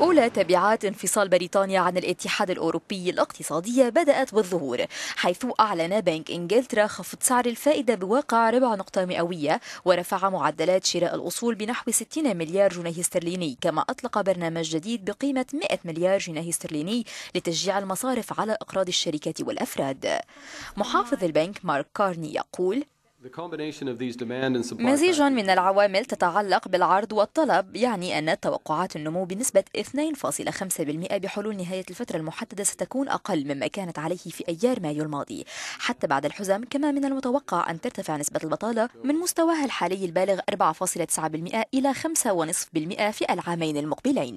أولى تبعات انفصال بريطانيا عن الاتحاد الأوروبي الاقتصادية بدأت بالظهور حيث أعلن بنك إنجلترا خفض سعر الفائدة بواقع ربع نقطة مئوية ورفع معدلات شراء الأصول بنحو 60 مليار جنيه استرليني كما أطلق برنامج جديد بقيمة 100 مليار جنيه استرليني لتشجيع المصارف على إقراض الشركات والأفراد محافظ البنك مارك كارني يقول مزيج من العوامل تتعلق بالعرض والطلب يعني أن توقعات النمو بنسبة 2.5% بحلول نهاية الفترة المحددة ستكون أقل مما كانت عليه في أيار مايو الماضي حتى بعد الحزم كما من المتوقع أن ترتفع نسبة البطالة من مستواها الحالي البالغ 4.9% إلى 5.5% في العامين المقبلين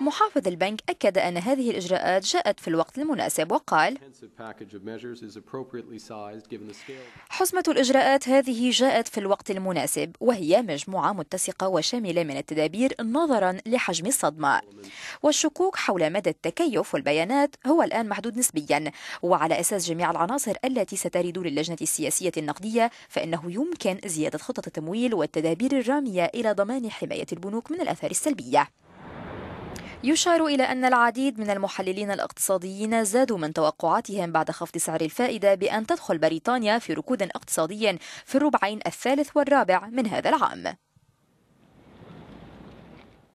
محافظ البنك أكد أن هذه الإجراءات جاءت في الوقت المناسب وقال حسمة الإجراءات هذه جاءت في الوقت المناسب وهي مجموعة متسقة وشاملة من التدابير نظرا لحجم الصدمة والشكوك حول مدى التكيف والبيانات هو الآن محدود نسبيا وعلى أساس جميع العناصر التي سترد للجنة السياسية النقدية فإنه يمكن زيادة خطط التمويل والتدابير الرامية إلى ضمان حماية البنوك من الآثار السلبية يشار إلى أن العديد من المحللين الاقتصاديين زادوا من توقعاتهم بعد خفض سعر الفائدة بأن تدخل بريطانيا في ركود اقتصادي في الربعين الثالث والرابع من هذا العام